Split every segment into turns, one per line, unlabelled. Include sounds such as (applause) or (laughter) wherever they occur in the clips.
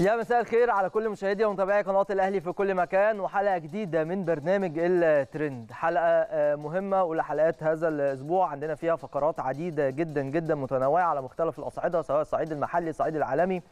يا مساء الخير على كل مشاهدي ومتابعي قناه الاهلي في كل مكان وحلقه جديده من برنامج الترند حلقه آه، مهمه ولحلقات هذا الاسبوع عندنا فيها فقرات عديده جدا جدا متنوعه على مختلف الاصعده سواء الصعيد المحلي الصعيد العالمي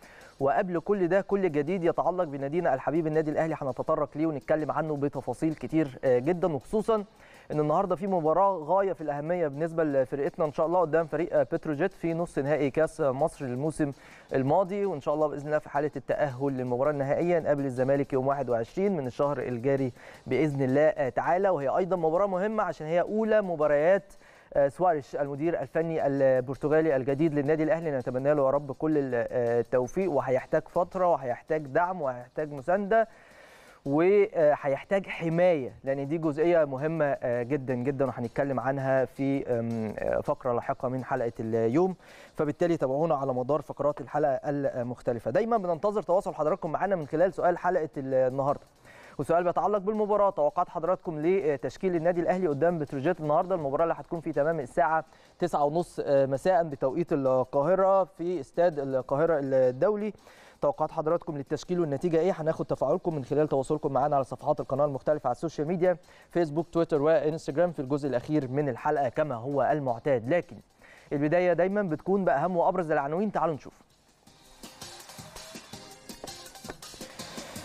وقبل كل ده كل جديد يتعلق بنادينا الحبيب النادي الاهلي هنتطرق ليه ونتكلم عنه بتفاصيل كتير آه، جدا وخصوصا ان النهارده في مباراه غايه في الاهميه بالنسبه لفرقتنا ان شاء الله قدام فريق بتروجيت في نص نهائي كاس مصر للموسم الماضي وان شاء الله باذن الله في حاله التاهل للمباراه النهائيه نقابل الزمالك يوم 21 من الشهر الجاري باذن الله آه، تعالى وهي ايضا مباراه مهمه عشان هي اولى مباريات آه، سواريش المدير الفني البرتغالي الجديد للنادي الاهلي نتمنى له يا رب كل آه، التوفيق وهيحتاج فتره وهيحتاج دعم وهيحتاج مسانده وهيحتاج حمايه لان دي جزئيه مهمه آه، جدا جدا وهنتكلم عنها في آه، فقره لاحقه من حلقه اليوم فبالتالي تابعونا على مدار فقرات الحلقه المختلفه دايما بننتظر تواصل حضراتكم معنا من خلال سؤال حلقه آه، النهارده وسؤال بيتعلق بالمباراه توقعات حضراتكم لتشكيل النادي الاهلي قدام بتروجيت النهارده المباراه اللي هتكون في تمام الساعه 9:30 مساء بتوقيت القاهره في استاد القاهره الدولي توقعات حضراتكم للتشكيل والنتيجه ايه هناخد تفاعلكم من خلال تواصلكم معانا على صفحات القناه المختلفه على السوشيال ميديا فيسبوك تويتر وانستجرام في الجزء الاخير من الحلقه كما هو المعتاد لكن البدايه دايما بتكون باهم وابرز العناوين تعالوا نشوف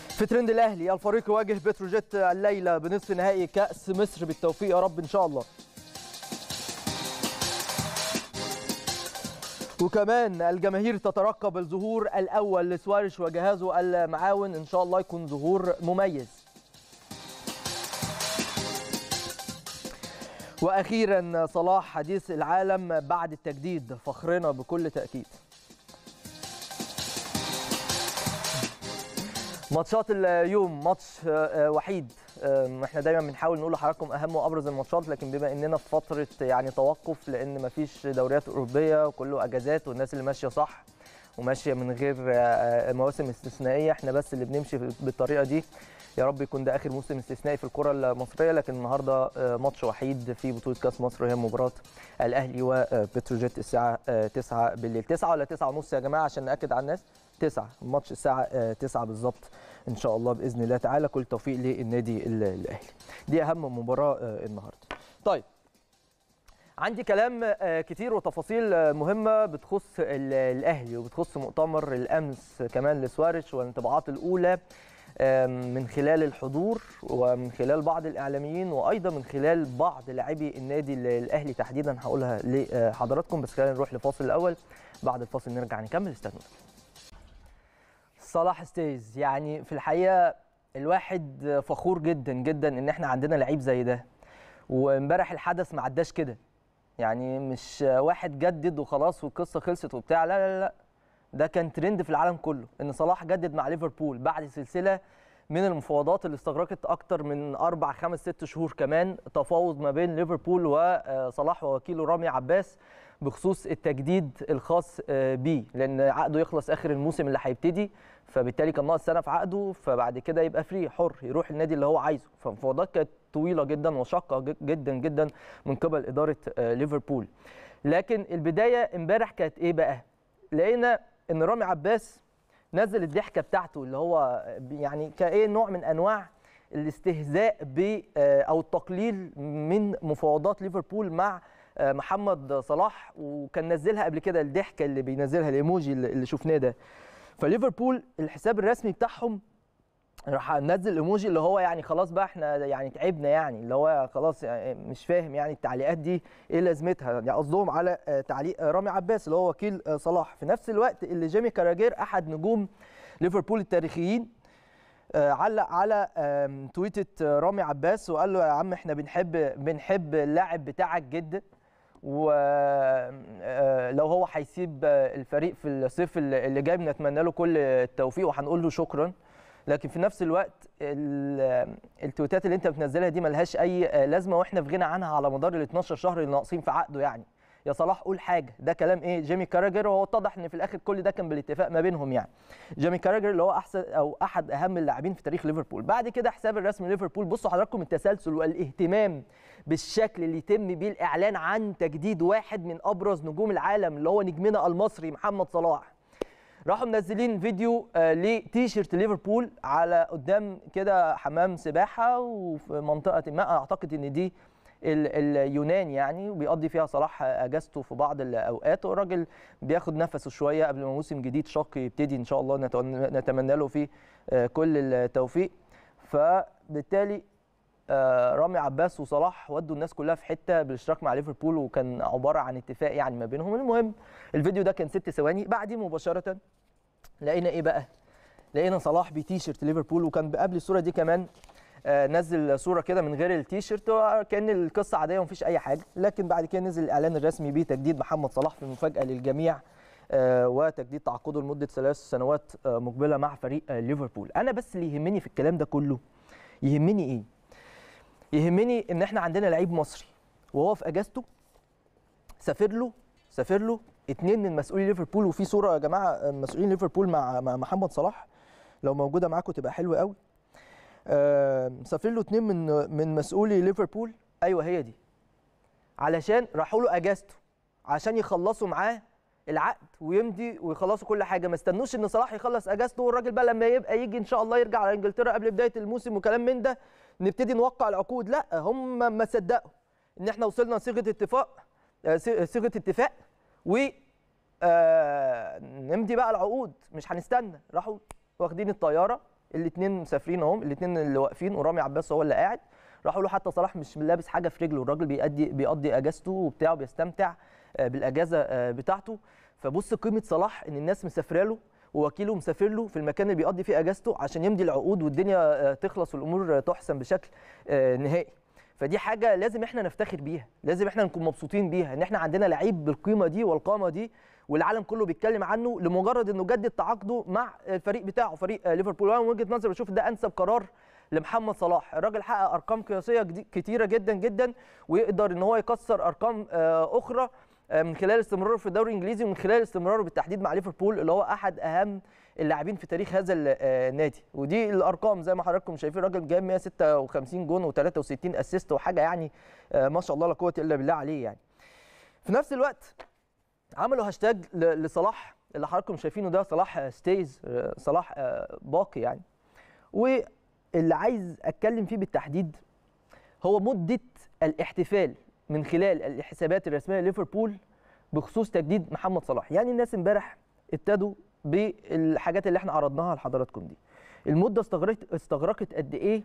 في ترند الاهلي الفريق يواجه بتروجيت الليله بنصف نهائي كاس مصر بالتوفيق يا رب ان شاء الله وكمان الجماهير تترقب الظهور الأول لسواريش وجهازه المعاون إن شاء الله يكون ظهور مميز واخيرا صلاح حديث العالم بعد التجديد فخرنا بكل تاكيد ماتشات اليوم ماتش آه، وحيد احنا دايما بنحاول نقول لحضراتكم اهم وابرز الماتشات لكن بما اننا في فتره يعني توقف لان مفيش دوريات اوروبيه وكله اجازات والناس اللي ماشيه صح وماشيه من غير آه، آه، مواسم استثنائيه احنا بس اللي بنمشي بالطريقه دي يا رب يكون ده اخر موسم استثنائي في الكره المصريه لكن النهارده آه، ماتش وحيد في بطوله كاس مصر وهي مباراه الاهلي وبتروجيت الساعه 9 بالليل 9 ولا 9 ونص يا جماعه عشان ناكد على الناس 9 الماتش الساعه 9 آه، بالظبط ان شاء الله باذن الله تعالى كل توفيق للنادي الاهلي دي اهم مباراه آه، النهارده طيب عندي كلام آه، كتير وتفاصيل مهمه بتخص الاهلي وبتخص مؤتمر الامس كمان لسواريش والانطباعات الاولى من خلال الحضور ومن خلال بعض الاعلاميين وايضا من خلال بعض لاعبي النادي الاهلي تحديدا هقولها لحضراتكم بس خلينا نروح لفاصل الاول بعد الفاصل نرجع نكمل استنونا صلاح ستيز يعني في الحقيقه الواحد فخور جدا جدا ان احنا عندنا لعيب زي ده وامبارح الحدث ما عداش كده يعني مش واحد جدد وخلاص والقصه خلصت وبتاع لا لا لا ده كان ترند في العالم كله ان صلاح جدد مع ليفربول بعد سلسله من المفاوضات اللي استغرقت اكتر من اربع خمس ست شهور كمان تفاوض ما بين ليفربول وصلاح آه، ووكيله رامي عباس بخصوص التجديد الخاص آه، بيه لان عقده يخلص اخر الموسم اللي هيبتدي فبالتالي كان ناقص سنه في عقده فبعد كده يبقى فري حر يروح النادي اللي هو عايزه فالمفاوضات كانت طويله جدا وشاقه جدا جدا من قبل اداره آه، ليفربول لكن البدايه امبارح كانت ايه بقى لقينا ان رامي عباس نزل الضحكه بتاعته اللي هو يعني كايه نوع من انواع الاستهزاء ب آه، او التقليل من مفاوضات ليفربول مع آه، محمد صلاح وكان نزلها قبل كده الضحكه اللي بينزلها الايموجي اللي شفناه ده فليفربول الحساب الرسمي بتاعهم راح منزل ايموجي اللي هو يعني خلاص بقى احنا يعني تعبنا يعني اللي هو خلاص يعني مش فاهم يعني التعليقات دي ايه لازمتها يعني قصدهم على تعليق رامي عباس اللي هو وكيل صلاح في نفس الوقت اللي جيمي كاراجير احد نجوم ليفربول التاريخيين آه، علق على تويتة رامي عباس وقال له يا عم احنا بنحب بنحب اللاعب بتاعك جدا ولو آه، هو هيسيب الفريق في الصيف اللي جاي بنتمنى له كل التوفيق وهنقول له شكرا لكن في نفس الوقت التويتات اللي انت بتنزلها دي ملهاش اي آه، لازمه واحنا في غنى عنها على مدار ال 12 شهر اللي ناقصين في عقده يعني يا صلاح قول حاجه ده كلام ايه جيمي كاراجر وهو اتضح ان في الاخر كل ده كان بالاتفاق ما بينهم يعني جيمي كاراجر اللي هو احسن او احد اهم اللاعبين في تاريخ ليفربول بعد كده حساب الرسمي ليفربول بصوا حضراتكم التسلسل والاهتمام بالشكل اللي يتم بيه الاعلان عن تجديد واحد من ابرز نجوم العالم اللي هو نجمنا المصري محمد صلاح راحوا منزلين فيديو آه، لتيشيرت ليفربول على قدام كده حمام سباحه وفي منطقه ما اعتقد ان دي اليونان يعني وبيقضي فيها صلاح اجازته في بعض الاوقات والراجل بياخد نفسه شويه قبل ما موسم جديد شاق يبتدي ان شاء الله نتمنى له فيه آه، كل التوفيق فبالتالي آه، رامي عباس وصلاح ودوا الناس كلها في حته بالاشتراك مع ليفربول وكان عباره عن اتفاق يعني ما بينهم المهم الفيديو ده كان ست ثواني بعديه مباشره لقينا ايه بقى لقينا صلاح بتيشيرت ليفربول وكان قبل الصوره دي كمان آه، نزل صوره كده من غير التيشيرت كان القصه عاديه ومفيش اي حاجه لكن بعد كده نزل الاعلان الرسمي بتجديد محمد صلاح في مفاجاه للجميع آه، وتجديد تعاقده لمده ثلاث سنوات آه، مقبله مع فريق ليفربول انا بس اللي يهمني في الكلام ده كله يهمني ايه يهمني ان احنا عندنا لعيب مصري وهو في اجازته سافر له سافر له اتنين من مسؤولي ليفربول وفي صوره يا جماعه مسؤولين ليفربول مع محمد صلاح لو موجوده معاكم تبقى حلوه قوي آه، مسافرين له اتنين من من مسؤولي ليفربول ايوه هي دي علشان راحوا له اجازته عشان يخلصوا معاه العقد ويمضي ويخلصوا كل حاجه ما استنوش ان صلاح يخلص اجازته والراجل بقى لما يبقى يجي ان شاء الله يرجع على انجلترا قبل بدايه الموسم وكلام من ده نبتدي نوقع العقود لا هم ما صدقوا ان احنا وصلنا صيغه اتفاق آه، صيغه اتفاق و آه، نمضي بقى العقود مش هنستنى راحوا واخدين الطياره الاثنين مسافرين اهم الاثنين اللي واقفين ورامي عباس هو اللي قاعد راحوا له حتى صلاح مش لابس حاجه في رجله الراجل بيأدي بيقضي اجازته وبتاع بيستمتع آه، بالاجازه آه، بتاعته فبص قيمه صلاح ان الناس مسافره له ووكيله مسافر له في المكان اللي بيقضي فيه اجازته عشان يمضي العقود والدنيا آه، تخلص والامور تحسن بشكل نهائي فدي حاجه لازم احنا نفتخر بيها لازم احنا نكون مبسوطين بيها ان احنا عندنا لعيب بالقيمه دي والقامه دي والعالم كله بيتكلم عنه لمجرد انه جدد تعاقده مع الفريق بتاعه فريق ليفربول وانا من وجهه نظري بشوف ده انسب قرار لمحمد صلاح الراجل حقق ارقام قياسيه كتيره جدا جدا ويقدر ان هو يكسر ارقام آه، اخرى آه، من خلال استمراره في الدوري الانجليزي ومن خلال استمراره بالتحديد مع ليفربول اللي هو احد اهم اللاعبين في تاريخ هذا آه، النادي ودي الارقام زي ما حضراتكم شايفين الراجل جاب 156 جون و63 اسيست وحاجه يعني ما شاء الله لا قوه الا بالله عليه يعني في نفس الوقت عملوا هاشتاج لصلاح اللي حضراتكم شايفينه ده صلاح ستيز آه، صلاح آه، باقي يعني واللي عايز اتكلم فيه بالتحديد هو مده الاحتفال من خلال الحسابات الرسميه لليفربول بخصوص تجديد محمد صلاح يعني الناس امبارح ابتدوا بالحاجات اللي احنا عرضناها لحضراتكم دي المده استغرقت استغرقت قد ايه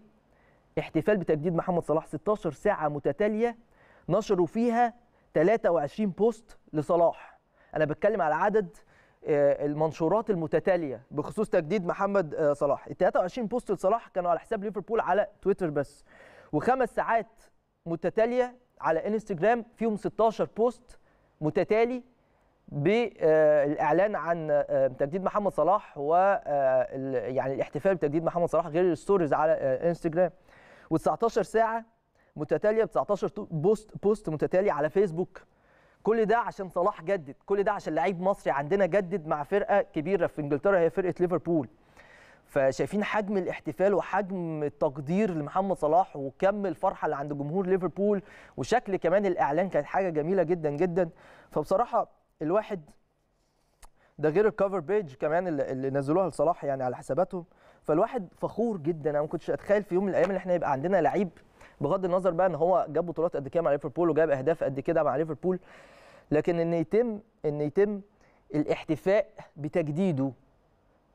احتفال بتجديد محمد صلاح 16 ساعه متتاليه نشروا فيها 23 بوست لصلاح انا بتكلم على عدد آه، المنشورات المتتاليه بخصوص تجديد محمد آه، صلاح ال 23 بوست لصلاح كانوا على حساب ليفربول على تويتر بس وخمس ساعات متتاليه على انستجرام فيهم 16 بوست متتالي بالاعلان آه، عن تجديد محمد صلاح و يعني الاحتفال بتجديد محمد صلاح غير الستوريز على انستجرام و19 ساعه متتاليه ب 19 بوست بوست متتالي على فيسبوك كل ده عشان صلاح جدد كل ده عشان لعيب مصري عندنا جدد مع فرقه كبيره في انجلترا هي فرقه ليفربول فشايفين حجم الاحتفال وحجم التقدير لمحمد صلاح وكم الفرحه اللي عند جمهور ليفربول وشكل كمان الاعلان كانت حاجه جميله جدا جدا فبصراحه الواحد ده غير الكفر بيج كمان اللي نزلوها لصلاح يعني على حساباتهم فالواحد فخور جدا انا ما كنتش اتخيل في يوم من الايام ان احنا يبقى عندنا لعيب بغض النظر بقى ان هو جاب بطولات قد كده مع ليفربول وجاب اهداف قد كده مع ليفربول لكن ان يتم ان يتم الاحتفاء بتجديده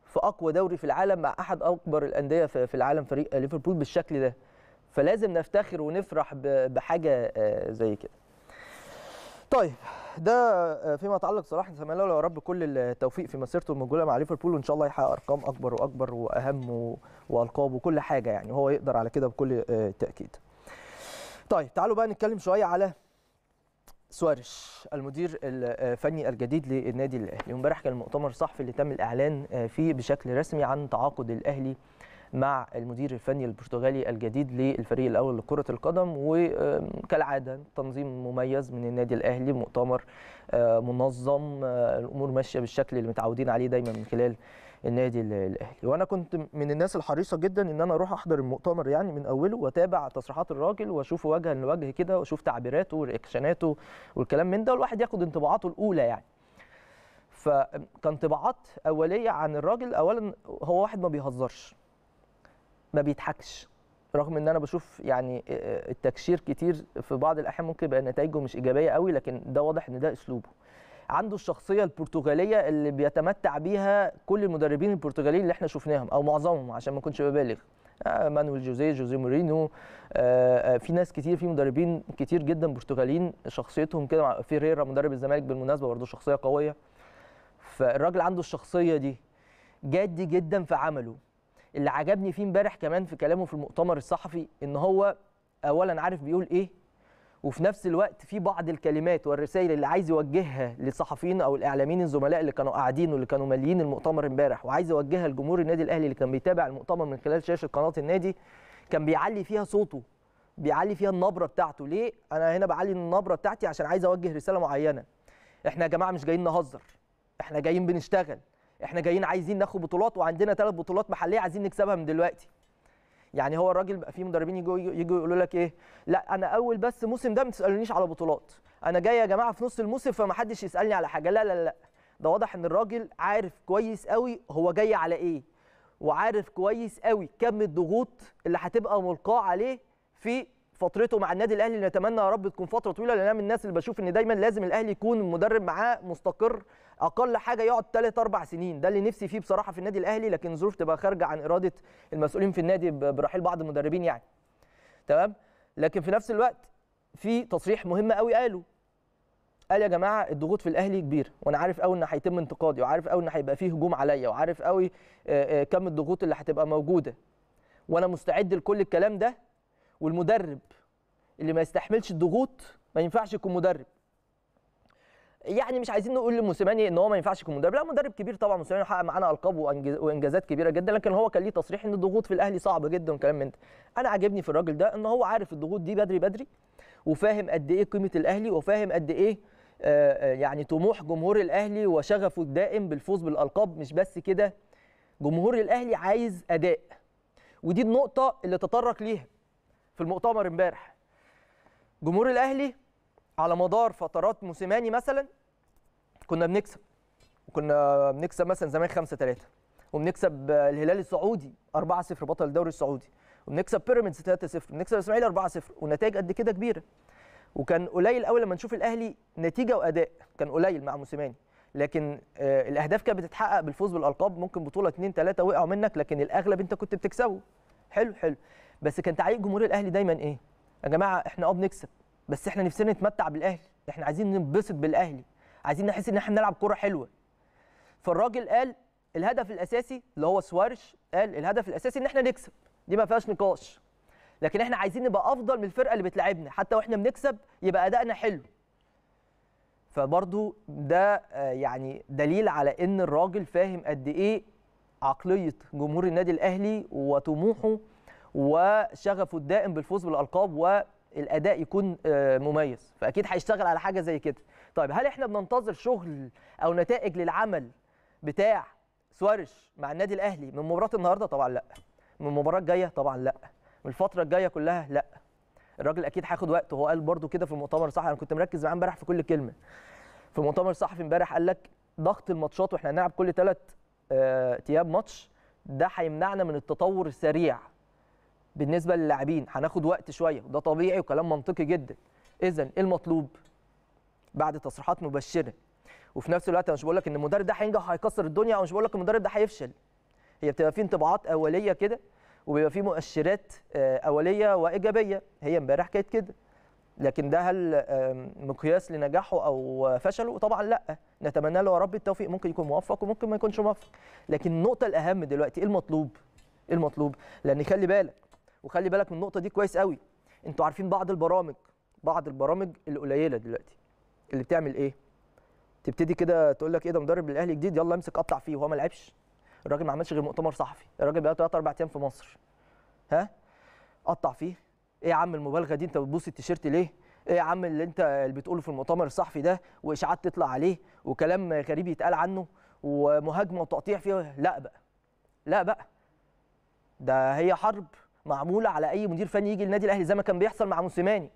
في اقوى دوري في العالم مع احد اكبر الانديه في العالم فريق ليفربول بالشكل ده فلازم نفتخر ونفرح بحاجه آه، زي كده طيب ده آه، فيما يتعلق صلاح نتمنى له يا رب كل التوفيق في مسيرته المجهوله مع ليفربول وان شاء الله يحقق ارقام اكبر واكبر واهم والقاب وكل حاجه يعني هو يقدر على كده بكل آه، تاكيد طيب تعالوا بقى نتكلم شويه على سواريش المدير الفني آه، الجديد للنادي الاهلي امبارح كان المؤتمر الصحفي اللي تم الاعلان آه، فيه بشكل رسمي عن تعاقد الاهلي مع المدير الفني البرتغالي الجديد للفريق الاول لكره القدم وكالعاده تنظيم مميز من النادي الاهلي مؤتمر آه، منظم الامور ماشيه بالشكل اللي متعودين عليه دايما من خلال النادي الاهلي وانا كنت من الناس الحريصه جدا ان انا اروح احضر المؤتمر يعني من اوله واتابع تصريحات الراجل واشوف وجها لوجه كده واشوف تعبيراته ورياكشناته والكلام من ده والواحد ياخد انطباعاته الاولى يعني فكان اوليه عن الراجل اولا هو واحد ما بيهزرش ما بيضحكش رغم ان انا بشوف يعني التكشير كتير في بعض الاحيان ممكن يبقى نتائجه مش ايجابيه قوي لكن ده واضح ان ده اسلوبه عنده الشخصيه البرتغاليه اللي بيتمتع بيها كل المدربين البرتغاليين اللي احنا شفناهم او معظمهم عشان ما اكونش ببالغ آه، مانويل جوزيه جوزيه مورينو آه، آه، في ناس كتير في مدربين كتير جدا برتغاليين شخصيتهم كده فيريرا مدرب الزمالك بالمناسبه برضه شخصيه قويه فالراجل عنده الشخصيه دي جادي جدا في عمله اللي عجبني فيه امبارح كمان في كلامه في المؤتمر الصحفي ان هو اولا عارف بيقول ايه وفي نفس الوقت في بعض الكلمات والرسائل اللي عايز يوجهها للصحفيين او الاعلاميين الزملاء اللي كانوا قاعدين واللي كانوا ماليين المؤتمر امبارح وعايز يوجهها لجمهور النادي الاهلي اللي كان بيتابع المؤتمر من خلال شاشه قناه النادي كان بيعلي فيها صوته بيعلي فيها النبره بتاعته ليه انا هنا بعلي النبره بتاعتي عشان عايز اوجه رساله معينه احنا يا جماعه مش جايين نهزر احنا جايين بنشتغل احنا جايين عايزين ناخد بطولات وعندنا ثلاث بطولات محليه عايزين نكسبها من دلوقتي يعني هو الراجل بقى في مدربين يجوا يجوا يقولوا لك ايه لا انا اول بس موسم ده ما تسالونيش على بطولات انا جاي يا جماعه في نص الموسم فما حدش يسالني على حاجه لا لا لا ده واضح ان الراجل عارف كويس قوي هو جاي على ايه وعارف كويس قوي كم الضغوط اللي هتبقى ملقاه عليه في فترته مع النادي الاهلي نتمنى يا رب تكون فتره طويله لان انا من الناس اللي بشوف ان دايما لازم الاهلي يكون مدرب معاه مستقر اقل حاجه يقعد ثلاث اربع سنين ده اللي نفسي فيه بصراحه في النادي الاهلي لكن الظروف تبقى خارجه عن اراده المسؤولين في النادي برحيل بعض المدربين يعني تمام لكن في نفس الوقت في تصريح مهم قوي قاله قال يا جماعه الضغوط في الاهلي كبيره وانا عارف قوي ان هيتم انتقادي وعارف قوي ان هيبقى فيه هجوم عليا وعارف قوي آه، آه، كم الضغوط اللي هتبقى موجوده وانا مستعد لكل الكلام ده والمدرب اللي ما يستحملش الضغوط ما ينفعش يكون مدرب يعني مش عايزين نقول لموسيماني ان هو ما ينفعش يكون مدرب لا مدرب كبير طبعا موسيماني حقق معانا القاب وانجازات كبيره جدا لكن هو كان ليه تصريح ان الضغوط في الاهلي صعبه جدا وكلام من ده انا عاجبني في الراجل ده ان هو عارف الضغوط دي بدري بدري وفاهم قد ايه قيمه الاهلي وفاهم قد ايه آه، آه، يعني طموح جمهور الاهلي وشغفه الدائم بالفوز بالالقاب مش بس كده جمهور الاهلي عايز اداء ودي النقطه اللي تطرق ليها في المؤتمر امبارح جمهور الاهلي على مدار فترات موسيماني مثلا كنا بنكسب وكنا بنكسب مثلا زمان 5 3 وبنكسب الهلال السعودي 4 0 بطل الدوري السعودي وبنكسب بيراميدز 3 0 بنكسب الاسماعيلي 4 0 ونتائج قد كده كبيره وكان قليل قوي لما نشوف الاهلي نتيجه واداء كان قليل مع موسيماني لكن آه، الاهداف كانت بتتحقق بالفوز بالالقاب ممكن بطوله 2 3 وقعوا منك لكن الاغلب انت كنت بتكسبه حلو حلو بس كان تعليق جمهور الاهلي دايما ايه يا جماعه احنا اه بنكسب بس احنا نفسنا نتمتع بالاهلي احنا عايزين ننبسط بالاهلي عايزين نحس ان احنا بنلعب كوره حلوه فالراجل قال الهدف الاساسي اللي هو سوارش قال الهدف الاساسي ان احنا نكسب دي ما فيهاش نقاش لكن احنا عايزين نبقى افضل من الفرقه اللي بتلاعبنا حتى واحنا بنكسب يبقى ادائنا حلو فبرضو ده آه، يعني دليل على ان الراجل فاهم قد ايه عقليه جمهور النادي الاهلي وطموحه وشغفه الدائم بالفوز بالالقاب و الاداء يكون آه، مميز فاكيد هيشتغل على حاجه زي كده طيب هل احنا بننتظر شغل او نتائج للعمل بتاع سواريش مع النادي الاهلي من مباراه النهارده طبعا لا من المباراه الجايه طبعا لا من الفتره الجايه كلها لا الراجل اكيد هياخد وقت وهو قال برده كده في المؤتمر الصحفي انا كنت مركز معاه امبارح في كل كلمه في المؤتمر الصحفي امبارح قال لك ضغط الماتشات واحنا هنلعب كل ثلاث تياب آه، ماتش ده هيمنعنا من التطور السريع بالنسبه للاعبين هناخد وقت شويه وده طبيعي وكلام منطقي جدا اذا ايه المطلوب بعد تصريحات مبشره وفي نفس الوقت انا مش بقول لك ان المدرب ده هينجح هيكسر الدنيا او مش بقول لك المدرب ده هيفشل هي بتبقى في انطباعات اوليه كده وبيبقى في مؤشرات آه، اوليه وايجابيه هي امبارح كانت كده لكن ده هل مقياس لنجاحه او فشله طبعا لا نتمنى له يا رب التوفيق ممكن يكون موفق وممكن ما يكونش موفق لكن النقطه الاهم دلوقتي ايه المطلوب إيه المطلوب لان خلي بالك وخلي بالك من النقطه دي كويس قوي انتوا عارفين بعض البرامج بعض البرامج القليله دلوقتي اللي بتعمل ايه تبتدي كده تقول لك ايه ده مدرب الاهلي جديد يلا امسك قطع فيه وهو ما لعبش الراجل ما عملش غير مؤتمر صحفي الراجل بقى ثلاث اربع ايام في مصر ها قطع فيه ايه يا عم المبالغه دي انت بتبص التيشيرت ليه ايه يا عم اللي انت اللي بتقوله في المؤتمر الصحفي ده واشاعات تطلع عليه وكلام غريب يتقال عنه ومهاجمه وتقطيع فيه لا بقى لا بقى ده هي حرب معموله على اي مدير فني يجي النادي الاهلي زي ما كان بيحصل مع موسيماني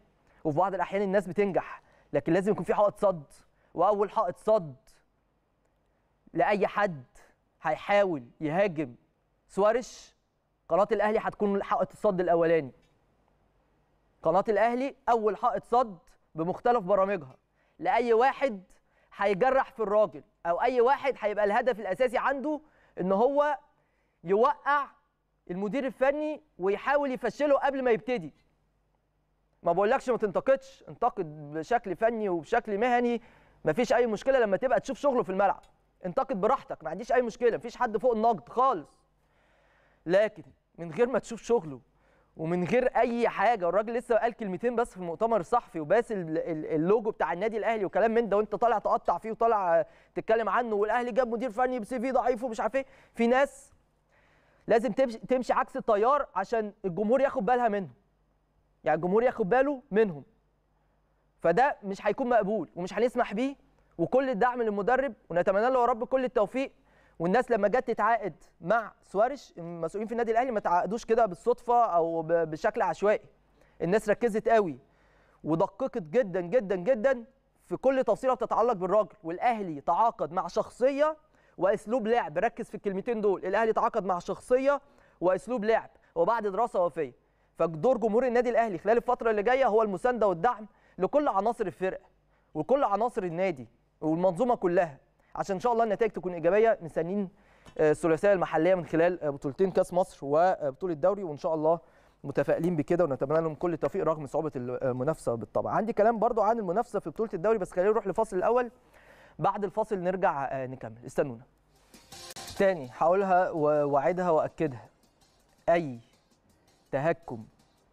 وفي بعض الاحيان الناس بتنجح لكن لازم يكون في حائط صد واول حائط صد لاي حد هيحاول يهاجم سوارش قناه الاهلي هتكون حائط الصد الاولاني قناه الاهلي اول حائط صد بمختلف برامجها لاي واحد هيجرح في الراجل او اي واحد هيبقى الهدف الاساسي عنده ان هو يوقع المدير الفني ويحاول يفشله قبل ما يبتدي ما بقولكش ما تنتقدش انتقد بشكل فني وبشكل مهني مفيش اي مشكله لما تبقى تشوف شغله في الملعب انتقد براحتك ما عنديش اي مشكله مفيش حد فوق النقد خالص لكن من غير ما تشوف شغله ومن غير اي حاجه والراجل لسه قال كلمتين بس في المؤتمر الصحفي وباس اللوجو بتاع النادي الاهلي وكلام من ده وانت طالع تقطع فيه وطالع تتكلم عنه والاهلي جاب مدير فني بسي في ضعيف ومش عارف ايه في ناس لازم تمشي عكس التيار عشان الجمهور ياخد بالها منهم يعني الجمهور ياخد باله منهم فده مش هيكون مقبول ومش هنسمح بيه وكل الدعم للمدرب ونتمنى له يا رب كل التوفيق والناس لما جت تتعاقد مع سوارش المسؤولين في النادي الاهلي ما تعاقدوش كده بالصدفه او بشكل عشوائي الناس ركزت قوي ودققت جدا جدا جدا في كل تفصيله بتتعلق بالراجل والاهلي تعاقد مع شخصيه واسلوب لعب ركز في الكلمتين دول الاهلي تعاقد مع شخصيه واسلوب لعب وبعد دراسه وفيه فدور جمهور النادي الاهلي خلال الفتره اللي جايه هو المسانده والدعم لكل عناصر الفرقه وكل عناصر النادي والمنظومه كلها عشان ان شاء الله النتائج تكون ايجابيه مستنيين آه، الثلاثيه المحليه من خلال آه، بطولتين كاس مصر وبطوله آه، الدوري وان شاء الله متفائلين بكده ونتمنى لهم كل التوفيق رغم صعوبه المنافسه بالطبع عندي كلام برضو عن المنافسه في بطوله الدوري بس خلينا نروح لفصل الاول بعد الفاصل نرجع آه، نكمل استنونا تاني هقولها واعدها واكدها اي تهكم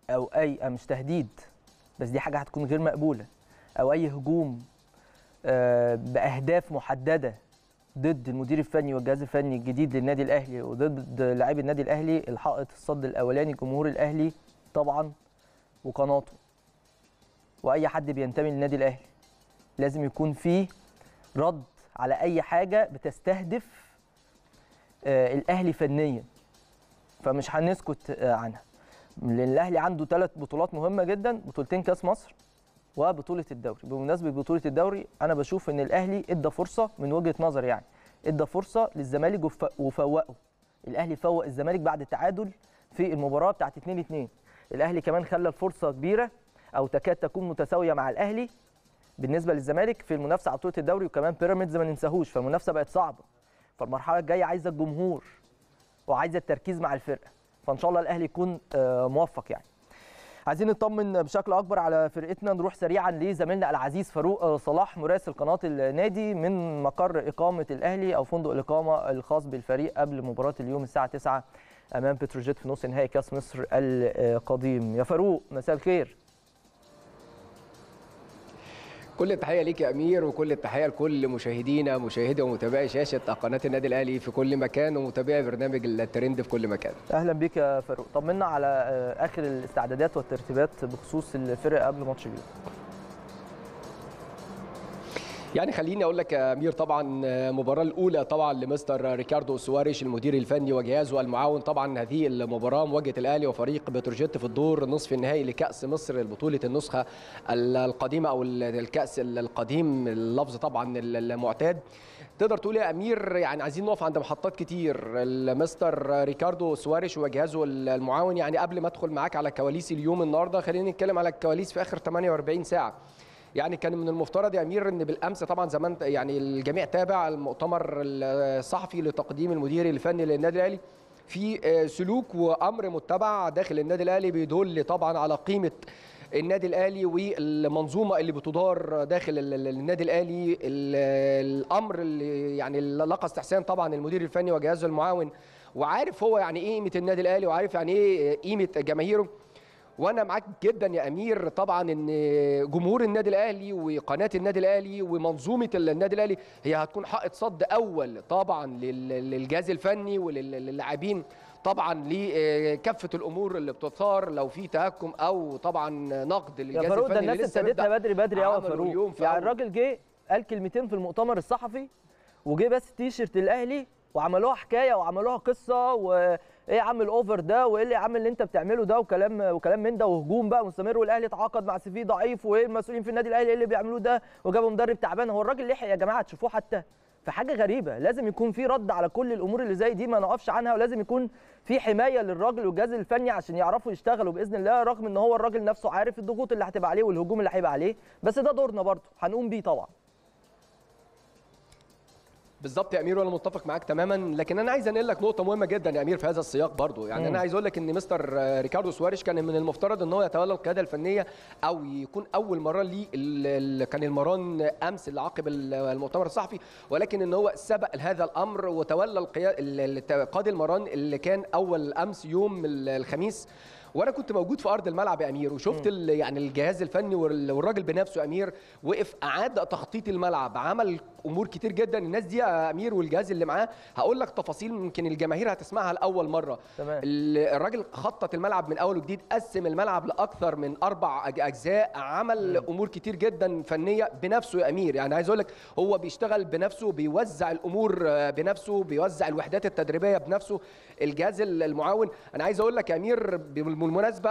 او اي آه، مش تهديد بس دي حاجه هتكون غير مقبوله او اي هجوم آه، باهداف محدده ضد المدير الفني والجهاز الفني الجديد للنادي الاهلي وضد لاعبي النادي الاهلي الحائط الصد الاولاني جمهور الاهلي طبعا وقناته واي حد بينتمي للنادي الاهلي لازم يكون فيه رد على اي حاجه بتستهدف آه، الاهلي فنيا فمش هنسكت آه، عنها لان الاهلي عنده ثلاث بطولات مهمه جدا بطولتين كاس مصر وبطوله الدوري بمناسبه بطوله الدوري انا بشوف ان الاهلي ادى فرصه من وجهه نظري يعني ادى فرصه للزمالك وفوقه الاهلي فوق الزمالك بعد تعادل في المباراه بتاعت 2 2 الاهلي كمان خلى الفرصه كبيره او تكاد تكون متساويه مع الاهلي بالنسبه للزمالك في المنافسه على بطوله الدوري وكمان بيراميدز ما ننساهوش فالمنافسه بقت صعبه فالمرحله الجايه عايزه الجمهور وعايزه التركيز مع الفرقه فان شاء الله الاهلي يكون آه، موفق يعني عايزين نطمن بشكل اكبر على فرقتنا نروح سريعا لزميلنا العزيز فاروق آه، صلاح مراسل قناه النادي من مقر اقامه الاهلي او فندق الاقامه الخاص بالفريق قبل مباراه اليوم الساعه 9 امام بتروجيت في نص نهائي كاس مصر القديم يا فاروق مساء الخير
كل التحيه ليك يا امير وكل التحيه لكل مشاهدينا مشاهدي ومتابعي شاشه قناه النادي الاهلي في كل مكان ومتابعي برنامج الترند في كل مكان
اهلا بك يا فاروق طمنا على آه، اخر الاستعدادات
والترتيبات بخصوص الفرق قبل ماتش اليوم يعني خليني اقول لك يا امير طبعا المباراه آه، الاولى طبعا لمستر ريكاردو سواريش المدير الفني وجهازه المعاون طبعا هذه المباراه مواجهه الاهلي وفريق بتروجيت في الدور نصف النهائي لكاس مصر لبطوله النسخه القديمه او الكاس القديم اللفظ طبعا المعتاد تقدر تقول يا امير يعني عايزين نقف عند محطات كتير المستر ريكاردو سواريش وجهازه المعاون يعني قبل ما ادخل معاك على كواليس اليوم النهارده خلينا نتكلم على الكواليس في اخر 48 ساعه يعني كان من المفترض يا امير ان بالامس طبعا زمان يعني الجميع تابع المؤتمر الصحفي لتقديم المدير الفني للنادي الاهلي في آه، سلوك وامر متبع داخل النادي الاهلي بيدل طبعا على قيمه النادي الاهلي والمنظومه اللي بتدار داخل النادي الاهلي الامر اللي يعني لقى استحسان طبعا المدير الفني وجهازه المعاون وعارف هو يعني ايه قيمه النادي الاهلي وعارف يعني ايه آه، قيمه جماهيره وانا معاك جدا يا امير طبعا ان جمهور النادي الاهلي وقناه النادي الاهلي ومنظومه النادي الاهلي هي هتكون حائط صد اول طبعا للجهاز الفني وللاعبين طبعا لكافه الامور اللي بتثار لو في تهكم او طبعا نقد للجهاز يا فاروق الفني ده الناس ابتدتها بدري بدري قوي يا فاروق يعني الراجل
جه قال كلمتين في المؤتمر الصحفي وجه بس تيشرت الاهلي وعملوها حكايه وعملوها قصه و... ايه يا عم الاوفر ده وايه اللي يا عم اللي انت بتعمله ده وكلام وكلام من ده وهجوم بقى مستمر والاهلي اتعاقد مع سيفي ضعيف وايه المسؤولين في النادي الاهلي ايه اللي بيعملوه ده وجابوا مدرب تعبان هو الراجل لحق يا جماعه تشوفوه حتى في حاجه غريبه لازم يكون في رد على كل الامور اللي زي دي ما نقفش عنها ولازم يكون في حمايه للراجل والجهاز الفني عشان يعرفوا يشتغلوا باذن الله رغم ان هو الراجل نفسه عارف الضغوط اللي هتبقى عليه والهجوم اللي هيبقى عليه بس ده دورنا برضه هنقوم بيه طبعا
بالظبط يا امير وانا متفق معاك تماما لكن انا عايز انقل لك نقطه مهمه جدا يا امير في هذا السياق برضو يعني مم. انا عايز اقول لك ان مستر ريكاردو سواريش كان من المفترض ان هو يتولى القياده الفنيه او يكون اول مره ليه كان المران امس اللي عقب المؤتمر الصحفي ولكن ان هو سبق لهذا الامر وتولى قاضي المران اللي كان اول امس يوم الخميس وانا كنت موجود في ارض الملعب يا امير وشفت يعني الجهاز الفني والراجل بنفسه امير وقف اعاد تخطيط الملعب عمل امور كتير جدا الناس دي يا امير والجهاز اللي معاه هقول لك تفاصيل ممكن الجماهير هتسمعها لاول مره تمام. الراجل خطط الملعب من اول وجديد قسم الملعب لاكثر من اربع اجزاء عمل مم. امور كتير جدا فنيه بنفسه يا امير يعني عايز اقول لك هو بيشتغل بنفسه بيوزع الامور آه، بنفسه بيوزع الوحدات التدريبيه بنفسه الجهاز المعاون انا عايز اقول لك يا امير بالمناسبه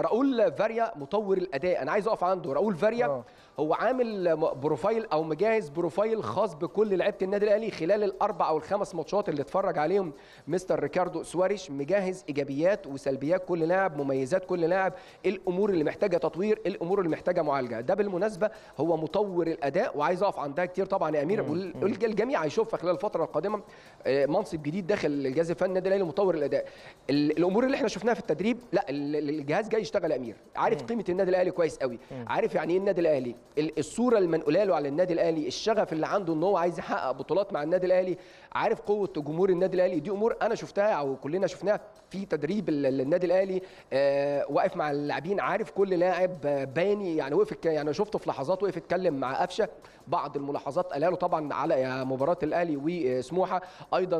راؤول فاريا مطور الاداء انا عايز اقف عنده راؤول فاريا أوه. هو عامل بروفايل او مجهز بروفايل بروفايل خاص بكل لعيبه النادي الاهلي خلال الاربع او الخمس ماتشات اللي اتفرج عليهم مستر ريكاردو سواريش مجهز ايجابيات وسلبيات كل لاعب مميزات كل لاعب الامور اللي محتاجه تطوير الامور اللي محتاجه معالجه ده بالمناسبه هو مطور الاداء وعايز اقف عندها كتير طبعا يا امير الجميع هيشوف خلال الفتره القادمه آه، منصب جديد داخل الجهاز الفني النادي الاهلي مطور الاداء الامور اللي احنا شفناها في التدريب لا الجهاز جاي يشتغل يا امير عارف قيمه النادي الاهلي كويس قوي عارف يعني ايه النادي الاهلي الصوره المنقوله له على النادي الاهلي الشغل الشغف اللي عنده ان هو عايز يحقق بطولات مع النادي الاهلي عارف قوه جمهور النادي الاهلي دي امور انا شفتها او كلنا شفناها في تدريب النادي الاهلي آه واقف مع اللاعبين عارف كل لاعب باني يعني وقف يعني شفته في لحظات وقف اتكلم مع قفشه بعض الملاحظات قالها له طبعا على مباراه الاهلي وسموحه ايضا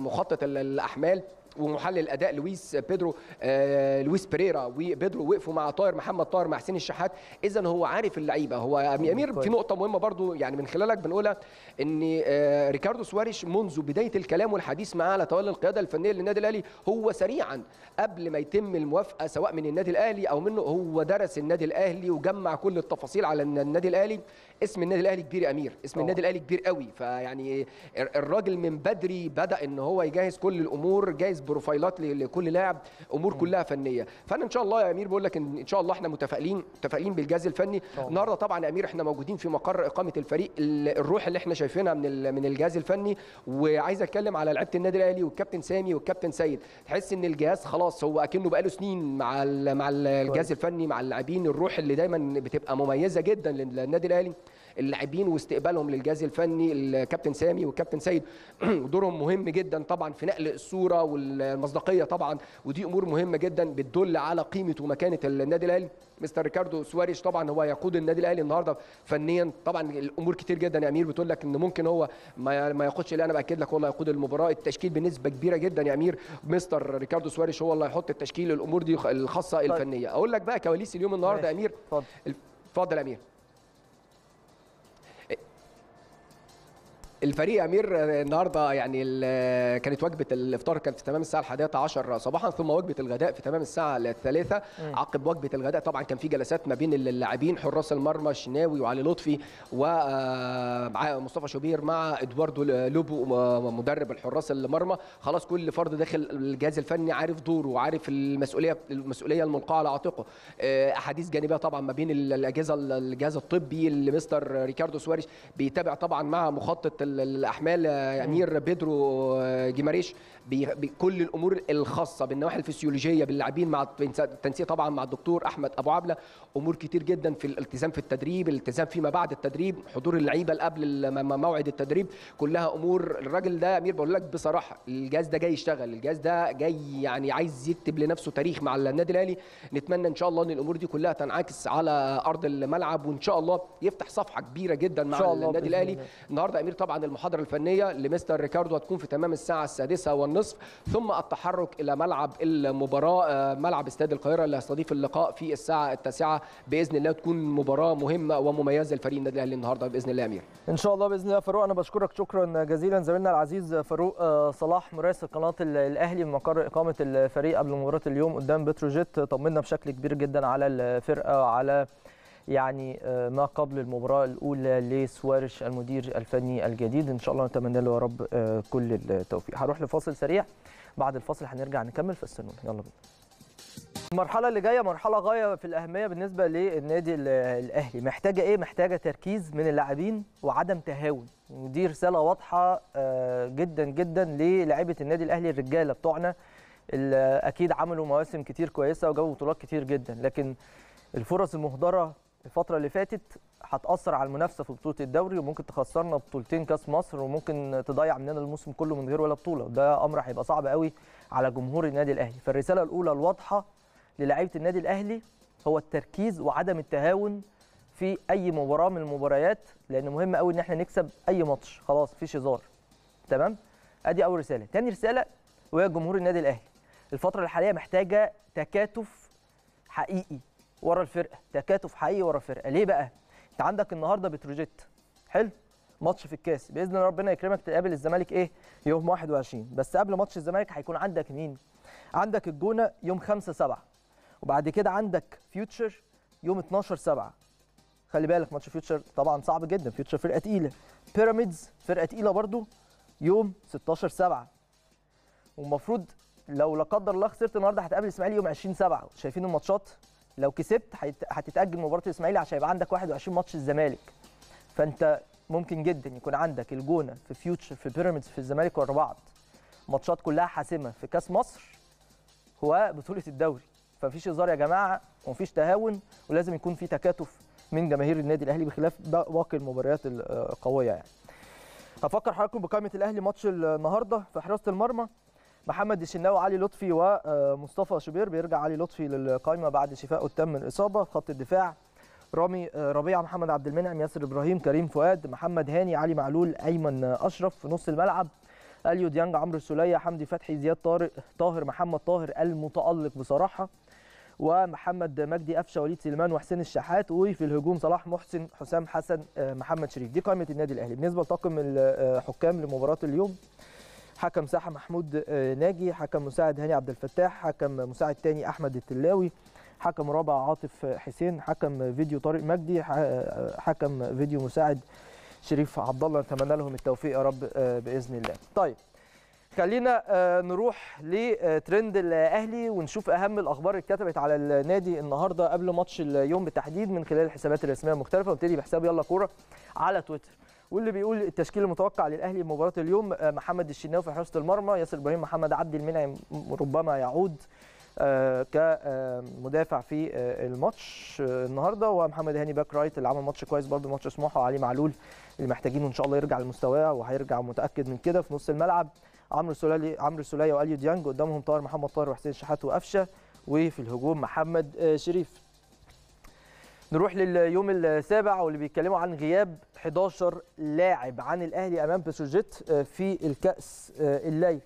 مخطط الاحمال ومحلل اداء لويس بيدرو آه، لويس بيريرا وبيدرو وقفوا مع طاهر محمد طاهر مع حسين الشحات اذا هو عارف اللعيبه هو آه، امير في نقطه مهمه برضو يعني من خلالك بنقولها ان آه، ريكاردو سواريش منذ بدايه الكلام والحديث معاه على تولي القياده الفنيه للنادي الاهلي هو سريعا قبل ما يتم الموافقه سواء من النادي الاهلي او منه هو درس النادي الاهلي وجمع كل التفاصيل على النادي الاهلي اسم النادي الاهلي كبير يا امير اسم النادي الاهلي كبير قوي فيعني الراجل من بدري بدا ان هو يجهز كل الامور جاهز بروفايلات لكل لاعب امور كلها فنيه فانا ان شاء الله يا امير بقول لك ان ان شاء الله احنا متفائلين متفائلين بالجهاز الفني النهارده طبعا يا امير احنا موجودين في مقر اقامه الفريق الروح اللي احنا شايفينها من من الجهاز الفني وعايز اتكلم على لعيبه النادي الاهلي والكابتن سامي والكابتن سيد تحس ان الجهاز خلاص هو اكنه بقاله سنين مع مع الجهاز الفني مع اللاعبين الروح اللي دايما بتبقى مميزه جدا للنادي الاهلي اللاعبين واستقبالهم للجهاز الفني الكابتن سامي والكابتن سيد (clears throat) دورهم مهم جدا طبعا في نقل الصوره والمصداقيه طبعا ودي امور مهمه جدا بتدل على قيمه ومكانه النادي الاهلي مستر ريكاردو سواريش طبعا هو يقود النادي الاهلي النهارده فنيا طبعا الامور كتير جدا يا امير بتقول لك ان ممكن هو ما ياخدش اللي انا باكد لك والله يقود المباراه التشكيل بنسبه كبيره جدا يا امير مستر ريكاردو سواريش هو اللي هيحط التشكيل الامور دي الخاصه طيب. الفنيه اقول لك بقى كواليس اليوم النهارده يا امير اتفضل اتفضل يا امير الفريق امير النهارده يعني كانت وجبه الافطار كانت في تمام الساعه 11 صباحا ثم وجبه الغداء في تمام الساعه الثالثة عقب وجبه الغداء طبعا كان في جلسات ما بين اللاعبين حراس المرمى الشناوي وعلي لطفي ومع آه، مصطفى شوبير مع ادواردو لوبو مدرب الحراس المرمى خلاص كل فرد داخل الجهاز الفني عارف دوره وعارف المسؤوليه المسؤوليه الملقاه على عاتقه آه، احاديث جانبيه طبعا ما بين الاجهزه الجهاز الطبي اللي مستر ريكاردو سواريش بيتابع طبعا مع مخطط الاحمال امير يعني بيدرو آه، جيماريش بكل الامور الخاصه بالنواحي الفسيولوجيه باللاعبين مع التنسيق طبعا مع الدكتور احمد ابو عبله امور كتير جدا في الالتزام في التدريب الالتزام فيما بعد التدريب حضور اللعيبه قبل موعد التدريب كلها امور الراجل ده امير بقول لك بصراحه الجهاز ده جاي يشتغل الجهاز ده جاي يعني عايز يكتب لنفسه تاريخ مع النادي الاهلي نتمنى ان شاء الله ان الامور دي كلها تنعكس على ارض الملعب وان شاء الله يفتح صفحه كبيره جدا مع النادي الاهلي النهارده امير طبعا المحاضره الفنيه لمستر ريكاردو هتكون في تمام الساعه السادسة والنصف النصف ثم التحرك الى ملعب المباراه آه، ملعب استاد القاهره اللي هيستضيف اللقاء في الساعه التاسعه باذن الله تكون مباراه مهمه ومميزه لفريق النادي الاهلي النهارده باذن الله يا امير
ان شاء الله باذن الله فاروق انا بشكرك شكرا جزيلا زميلنا العزيز فاروق آه، صلاح مراسل قناه الاهلي من مقر اقامه الفريق قبل مباراه اليوم قدام بتروجيت طمنا بشكل كبير جدا على الفرقه وعلى يعني آه، ما قبل المباراه الاولى لسوارش المدير الفني الجديد ان شاء الله نتمنى له يا رب آه، كل التوفيق هروح لفاصل سريع بعد الفاصل هنرجع نكمل فاستنونا يلا بينا المرحله اللي جايه مرحله غايه في الاهميه بالنسبه للنادي الاهلي محتاجه ايه محتاجه تركيز من اللاعبين وعدم تهاون ودي رساله واضحه آه، جدا جدا للاعيبه النادي الاهلي الرجاله بتوعنا اللي اكيد عملوا مواسم كتير كويسه وجابوا بطولات كتير جدا لكن الفرص المهدره الفتره اللي فاتت هتاثر على المنافسه في بطوله الدوري وممكن تخسرنا بطولتين كاس مصر وممكن تضيع مننا الموسم كله من غير ولا بطوله ده امر هيبقى صعب قوي على جمهور النادي الاهلي فالرساله الاولى الواضحه للاعيبه النادي الاهلي هو التركيز وعدم التهاون في اي مباراه من المباريات لان مهم قوي ان احنا نكسب اي ماتش خلاص مفيش هزار تمام ادي اول رساله تاني رساله وهي جمهور النادي الاهلي الفتره الحاليه محتاجه تكاتف حقيقي ورا الفرقه تكاتف حقيقي ورا الفرقه ليه بقى انت عندك النهارده بتروجيت حلو ماتش في الكاس باذن الله ربنا يكرمك تقابل الزمالك ايه يوم 21 بس قبل ماتش الزمالك هيكون عندك مين عندك الجونه يوم 5 7 وبعد كده عندك فيوتشر يوم 12 7 خلي بالك ماتش فيوتشر طبعا صعب جدا فيوتشر فرقه تقيله بيراميدز فرقه تقيله برده يوم 16 7 والمفروض لو لا قدر الله خسرت النهارده هتقابل الاسماعيلي يوم 20 7 شايفين الماتشات لو كسبت هتتاجل مباراه الاسماعيلي عشان يبقى عندك 21 ماتش الزمالك فانت ممكن جدا يكون عندك الجونه في فيوتشر في بيراميدز في الزمالك ورا بعض ماتشات كلها حاسمه في كاس مصر وبطوله الدوري فمفيش هزار يا جماعه ومفيش تهاون ولازم يكون في تكاتف من جماهير النادي الاهلي بخلاف باقي المباريات القويه يعني هفكر حضراتكم بقائمه الاهلي ماتش النهارده في حراسه المرمى محمد الشناوي علي لطفي ومصطفى آه، شوبير بيرجع علي لطفي للقائمه بعد شفائه التام من الاصابه في خط الدفاع رامي آه، ربيعه محمد عبد المنعم ياسر ابراهيم كريم فؤاد محمد هاني علي معلول ايمن اشرف في نص الملعب اليو ديانج عمرو السوليه حمدي فتحي زياد طارق طاهر محمد طاهر المتالق بصراحه ومحمد مجدي قفشه وليد سليمان وحسين الشحات وفي الهجوم صلاح محسن حسام حسن آه، محمد شريف دي قائمه النادي الاهلي بالنسبه لطاقم الحكام لمباراه اليوم حكم ساحه محمود آه، ناجي حكم مساعد هاني عبد الفتاح حكم مساعد تاني احمد التلاوي حكم رابع عاطف حسين حكم فيديو طارق مجدي آه، حكم فيديو مساعد شريف عبد الله نتمنى لهم التوفيق يا رب آه، باذن الله طيب خلينا نروح لترند الاهلي ونشوف اهم الاخبار اللي اتكتبت على النادي النهارده قبل ماتش اليوم بالتحديد من خلال الحسابات الرسميه المختلفه وابتدي بحساب يلا كوره على تويتر واللي بيقول التشكيل المتوقع للاهلي لمباراه اليوم آه، محمد الشناوي في حراسه المرمى ياسر ابراهيم محمد عبد المنعم ربما يعود آه، كمدافع آه، في الماتش النهارده ومحمد هاني باك رايت اللي عمل ماتش كويس برده ماتش سموحه وعلي معلول اللي محتاجينه ان شاء الله يرجع لمستواه وهيرجع متاكد من كده في نص الملعب عمرو سولالي عمرو سوليه واليو ديانج قدامهم طاهر محمد طاهر وحسين شحات وقفشه وفي الهجوم محمد شريف نروح لليوم السابع واللي بيتكلموا عن غياب 11 لاعب عن الاهلي امام بسوجيت آه، في الكاس آه، الليل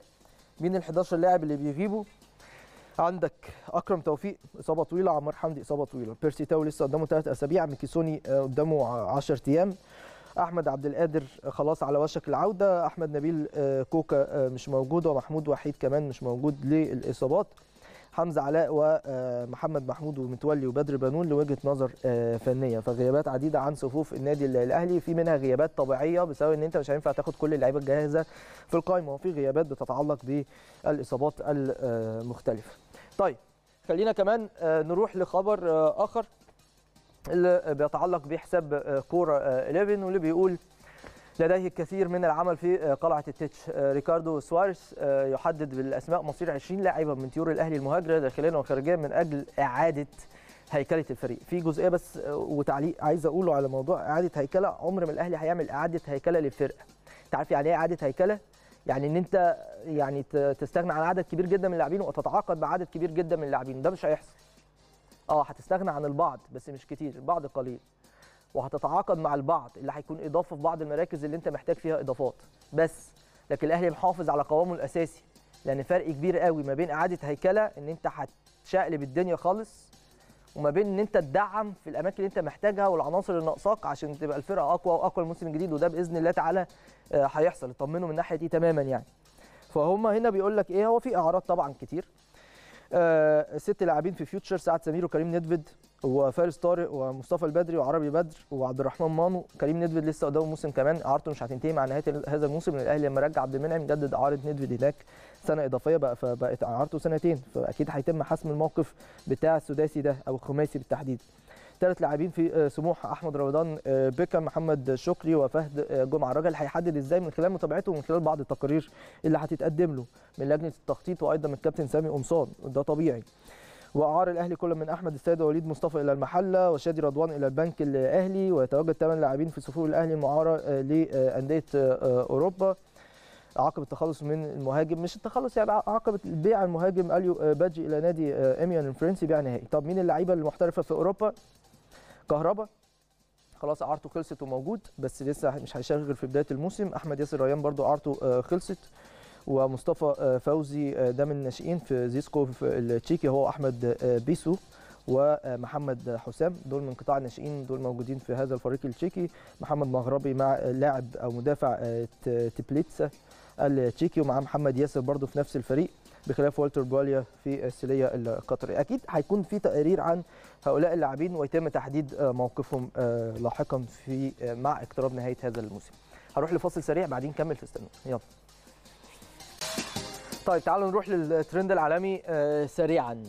مين ال 11 لاعب اللي بيغيبوا عندك اكرم توفيق اصابه طويله عمار حمدي اصابه طويله بيرسي تاو لسه قدامه ثلاث اسابيع ميكيسوني آه، قدامه 10 ايام احمد عبد القادر خلاص على وشك العوده احمد نبيل كوكا مش موجود ومحمود وحيد كمان مش موجود للاصابات حمزه علاء ومحمد آه، محمود ومتولي وبدر بنون لوجهه نظر آه، فنيه فغيابات عديده عن صفوف النادي الاهلي في منها غيابات طبيعيه بسبب ان انت مش هينفع تاخد كل اللعيبه الجاهزه في القائمه وفي غيابات بتتعلق بالاصابات المختلفه طيب خلينا كمان آه، نروح لخبر اخر اللي بيتعلق بحساب كوره 11 واللي بيقول لديه الكثير من العمل في آه، قلعه التتش آه، ريكاردو سواريز آه، يحدد بالاسماء مصير 20 لاعبا من طيور الاهلي المهاجره داخليا وخارجيا من اجل اعاده هيكله الفريق في جزئيه بس وتعليق عايز اقوله على موضوع اعاده هيكله عمر ما الاهلي هيعمل اعاده هيكله للفرقه انت عارف يعني ايه اعاده هيكله يعني ان انت يعني تستغنى عن عدد كبير جدا من اللاعبين وتتعاقد بعدد كبير جدا من اللاعبين ده مش هيحصل اه هتستغنى عن البعض بس مش كتير البعض قليل وهتتعاقد مع البعض اللي هيكون اضافه في بعض المراكز اللي انت محتاج فيها اضافات بس لكن الاهلي محافظ على قوامه الاساسي لان فرق كبير قوي ما بين اعاده هيكله ان انت هتشقلب الدنيا خالص وما بين ان انت تدعم في الاماكن اللي انت محتاجها والعناصر اللي ناقصاك عشان تبقى الفرقه اقوى واقوى الموسم الجديد وده باذن الله تعالى آه، هيحصل اطمنوا من الناحيه دي تماما يعني فهم هنا بيقول لك ايه هو في اعراض طبعا كتير آه ست لاعبين في فيوتشر سعد سمير وكريم ندفد وفارس طارق ومصطفى البدري وعربي بدر وعبد الرحمن مانو كريم ندفد لسه قدامه موسم كمان اعارته مش هتنتهي مع نهايه هذا الموسم الاهلي لما رجع عبد المنعم جدد اعاره ندفد هناك سنه اضافيه بقى فبقت اعارته سنتين فاكيد هيتم حسم الموقف بتاع السداسي ده او الخماسي بالتحديد ثلاث لاعبين في آه، سموح احمد رمضان آه، بيكا محمد شكري وفهد آه، جمعه الراجل هيحدد ازاي من خلال متابعته ومن خلال بعض التقارير اللي هتتقدم له من لجنه التخطيط وايضا من الكابتن سامي قمصان ده طبيعي واعار الاهلي كل من احمد السيد ووليد مصطفى الى المحله وشادي رضوان الى البنك الاهلي ويتواجد ثمان لاعبين في صفوف الاهلي المعاره آه، لانديه آه، آه، اوروبا عقب التخلص من المهاجم مش التخلص يعني عقب بيع المهاجم اليو باجي الى نادي اميان الفرنسي بيع نهائي طب مين اللعيبه المحترفه في اوروبا كهربا خلاص اعارته خلصت وموجود بس لسه مش هيشغل في بدايه الموسم احمد ياسر ريان برضو اعارته خلصت ومصطفى آه، فوزي آه، ده من الناشئين في زيسكوف التشيكي هو احمد آه، بيسو ومحمد حسام دول من قطاع الناشئين دول موجودين في هذا الفريق التشيكي محمد مغربي مع لاعب او مدافع تبليتسا التشيكي ومعاه محمد ياسر برضه في نفس الفريق بخلاف والتر بواليا في السليه القطري اكيد هيكون في تقرير عن هؤلاء اللاعبين ويتم تحديد موقفهم لاحقا في مع اقتراب نهايه هذا الموسم هروح لفاصل سريع بعدين نكمل في استنوا يلا طيب تعالوا نروح للترند العالمي آه، سريعا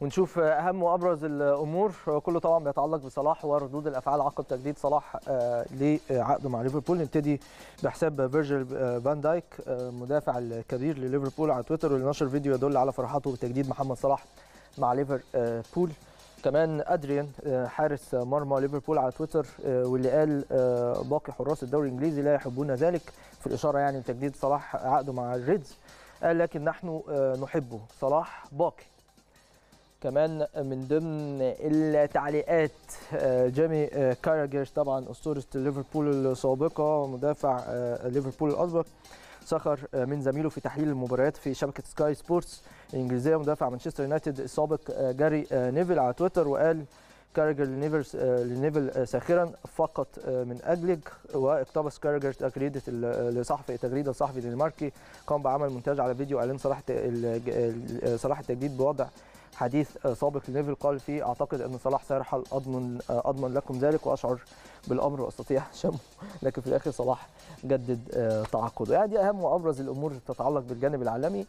ونشوف آه، اهم وابرز الامور كله طبعا بيتعلق بصلاح وردود الافعال عقب تجديد صلاح آه، لعقده مع ليفربول نبتدي بحساب فيرجل فان دايك مدافع الكبير لليفربول على تويتر واللي نشر فيديو يدل على فرحته بتجديد محمد صلاح مع ليفربول كمان ادريان حارس مرمى ليفربول على تويتر واللي قال باقي حراس الدوري الانجليزي لا يحبون ذلك في الاشاره يعني لتجديد صلاح عقده مع الريدز قال لكن نحن آه، نحبه صلاح باقي كمان من ضمن التعليقات آه، جيمي آه، كاراجيش طبعا اسطوره ليفربول السابقه مدافع ليفربول الاسبق سخر من زميله في تحليل المباريات في شبكه سكاي سبورتس الانجليزيه مدافع مانشستر يونايتد السابق جاري نيفل على تويتر وقال كارجر لنيفل آه، آه، ساخرا فقط آه، من اجلك واقتبس كارجر تغريده لصحفي تغريده صحفي دنماركي قام بعمل مونتاج على فيديو اعلان صلاح صلاح التجديد بوضع حديث سابق لنيفل قال فيه اعتقد ان صلاح سيرحل اضمن اضمن لكم ذلك واشعر بالامر واستطيع (laughs) شمه لكن في الاخر صلاح جدد تعاقده يعني دي اهم وابرز الامور تتعلق بالجانب العالمي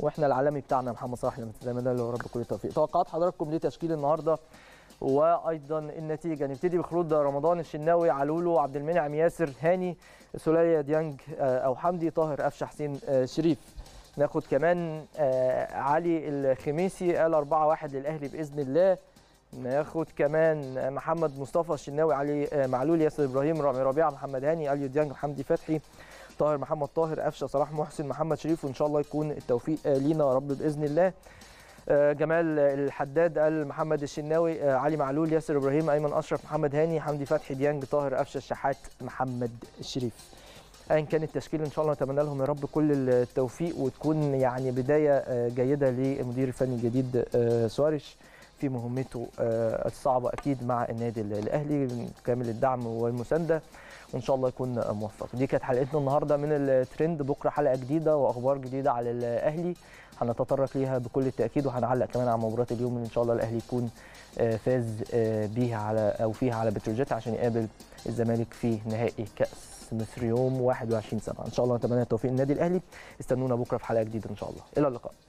واحنا العالمي بتاعنا محمد صلاح لما تتمنى له رب كل التوفيق توقعات حضراتكم لتشكيل النهارده وايضا النتيجه نبتدي بخلود رمضان الشناوي علولو عبد المنعم ياسر هاني سوليا ديانج آه، او حمدي طاهر قفشه حسين آه، شريف ناخد كمان آه، علي الخميسي قال 4 1 للاهلي باذن الله ناخد كمان محمد مصطفى الشناوي علي معلول ياسر ابراهيم ربيعه محمد هاني اليو ديانج حمدي فتحي طاهر محمد طاهر قفشه صلاح محسن محمد شريف وان شاء الله يكون التوفيق لينا يا رب باذن الله آه، جمال الحداد قال محمد الشناوي آه، علي معلول ياسر ابراهيم ايمن اشرف محمد هاني حمدي فتحي ديانج طاهر قفشه الشحات محمد الشريف ايا كان التشكيل ان شاء الله نتمنى لهم يا رب كل التوفيق وتكون يعني بدايه آه، جيده للمدير الفني الجديد سواريش في مهمته الصعبه اكيد مع النادي الاهلي كامل الدعم والمسانده وان شاء الله يكون موفق دي كانت حلقتنا النهارده من الترند بكره حلقه جديده واخبار جديده على الاهلي هنتطرق ليها بكل التاكيد وهنعلق كمان على مباراه اليوم اللي ان شاء الله الاهلي يكون آه، فاز آه، بيها على او فيها على بتروجيت عشان يقابل الزمالك في نهائي كاس مصر يوم 21 سبعة ان شاء الله نتمنى التوفيق للنادي الاهلي استنونا بكره في حلقه جديده ان شاء الله الى اللقاء